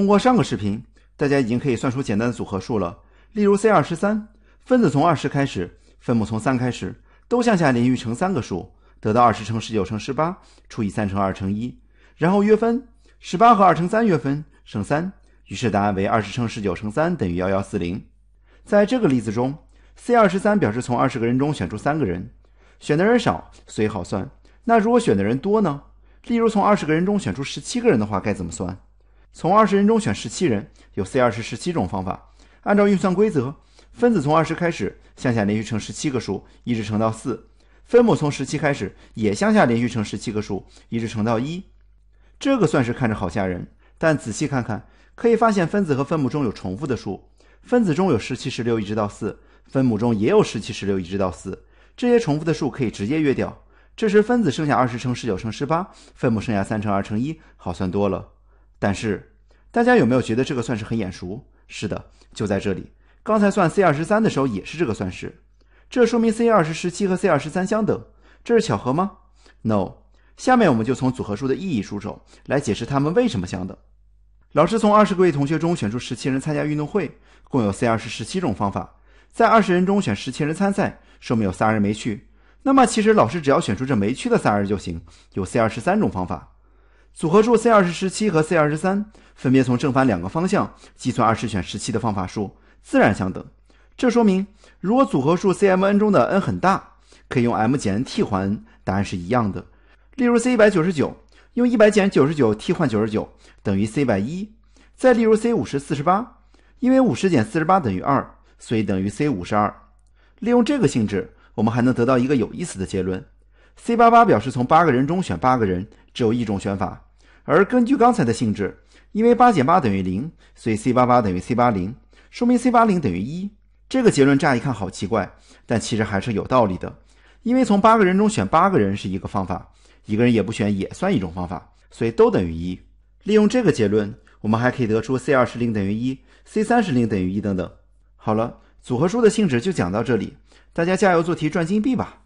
通过上个视频，大家已经可以算出简单的组合数了。例如 C 二十三，分子从二十开始，分母从三开始，都向下连续乘三个数，得到二十乘十九乘十八除以三乘二乘一，然后约分，十八和二乘三约分剩三，于是答案为二十乘十九乘三等于幺幺四零。在这个例子中，C 二十三表示从二十个人中选出三个人，选的人少，所以好算。那如果选的人多呢？例如从二十个人中选出十七个人的话，该怎么算？从二十人中选十七人，有 C 二十十七种方法。按照运算规则，分子从二十开始向下连续乘十七个数，一直乘到四；分母从十七开始也向下连续乘十七个数，一直乘到一。这个算是看着好吓人，但仔细看看，可以发现分子和分母中有重复的数。分子中有十七、十六一直到四，分母中也有十七、十六一直到四。这些重复的数可以直接约掉。这时分子剩下二十乘十九乘十八，分母剩下三乘二乘一，好算多了。但是。大家有没有觉得这个算式很眼熟？是的，就在这里。刚才算 C 二十三的时候也是这个算式，这说明 C 二十十七和 C 二十三相等。这是巧合吗？No。下面我们就从组合数的意义入手来解释它们为什么相等。老师从二十位同学中选出十七人参加运动会，共有 C 二十十七种方法。在二十人中选十七人参赛，说明有三人没去。那么其实老师只要选出这没去的三人就行，有 C 二十三种方法。组合数 C 二十十七和 C 二十三。分别从正反两个方向计算二十选十七的方法数，自然相等。这说明，如果组合数 Cm n 中的 n 很大，可以用 m 减 n 替换 n，答案是一样的。例如 C199，用100九99替换99，等于 C101。再例如 C5048，因为50减48等于2，所以等于 C52。利用这个性质，我们还能得到一个有意思的结论：C88 表示从八个人中选八个人，只有一种选法。而根据刚才的性质，因为八减八等于零，所以 C 八八等于 C 八零，说明 C 八零等于一。这个结论乍一看好奇怪，但其实还是有道理的。因为从八个人中选八个人是一个方法，一个人也不选也算一种方法，所以都等于一。利用这个结论，我们还可以得出 C 二十零等于一，C 三十零等于一，等等。好了，组合数的性质就讲到这里，大家加油做题赚金币吧。